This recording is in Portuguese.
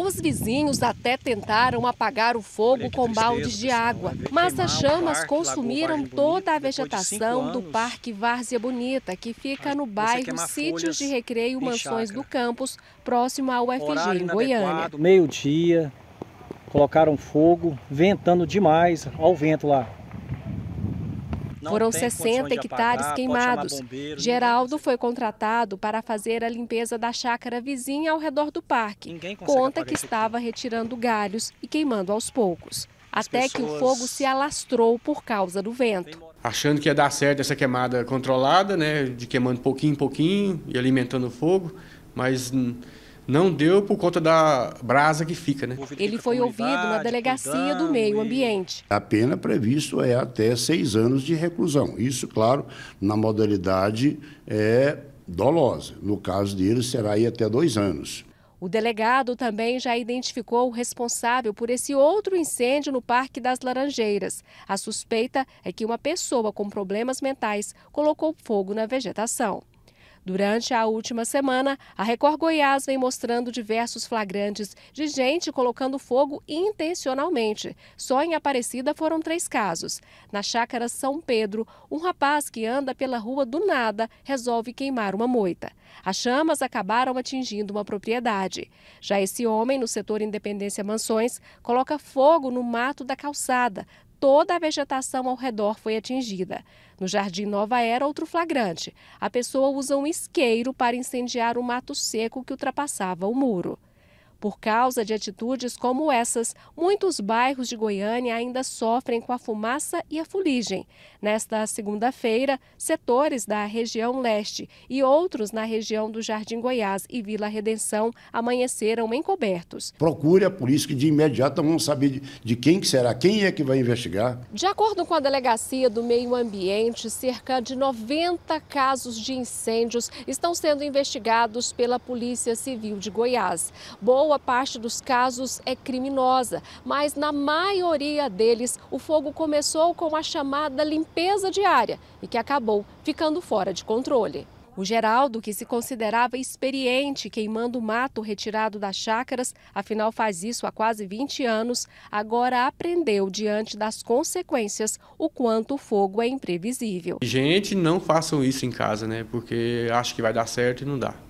Os vizinhos até tentaram apagar o fogo com baldes de água, mas as chamas consumiram toda a vegetação do Parque Várzea Bonita, que fica no bairro Sítios de Recreio Mansões do Campus, próximo à UFG, em Goiânia. Meio-dia, colocaram fogo, ventando demais, ao vento lá. Foram 60 hectares queimados. Bombeiro, Geraldo foi contratado para fazer a limpeza da chácara vizinha ao redor do parque. Conta que estava retirando galhos e queimando aos poucos. As até pessoas... que o fogo se alastrou por causa do vento. Achando que ia dar certo essa queimada controlada, né, de queimando pouquinho em pouquinho e alimentando o fogo, mas não deu por conta da brasa que fica, né? Ele foi ouvido na delegacia do meio ambiente. A pena prevista é até seis anos de reclusão. Isso, claro, na modalidade é, dolosa. No caso dele, será aí até dois anos. O delegado também já identificou o responsável por esse outro incêndio no Parque das Laranjeiras. A suspeita é que uma pessoa com problemas mentais colocou fogo na vegetação. Durante a última semana, a Record Goiás vem mostrando diversos flagrantes de gente colocando fogo intencionalmente. Só em Aparecida foram três casos. Na chácara São Pedro, um rapaz que anda pela rua do nada resolve queimar uma moita. As chamas acabaram atingindo uma propriedade. Já esse homem, no setor Independência Mansões, coloca fogo no mato da calçada, toda a vegetação ao redor foi atingida. No Jardim Nova Era, outro flagrante. A pessoa usa um isqueiro para incendiar o mato seco que ultrapassava o muro. Por causa de atitudes como essas, muitos bairros de Goiânia ainda sofrem com a fumaça e a fuligem. Nesta segunda-feira, setores da região leste e outros na região do Jardim Goiás e Vila Redenção amanheceram encobertos. Procure a polícia que de imediato vamos saber de, quem que será, quem é que vai investigar. De acordo com a Delegacia do Meio Ambiente, cerca de 90 casos de incêndios estão sendo investigados pela Polícia Civil de Goiás. Boa boa parte dos casos é criminosa, mas na maioria deles o fogo começou com a chamada limpeza diária e que acabou ficando fora de controle. O Geraldo, que se considerava experiente queimando mato retirado das chácaras, afinal faz isso há quase 20 anos, agora aprendeu diante das consequências o quanto o fogo é imprevisível. Gente, não façam isso em casa, né? Porque acho que vai dar certo e não dá.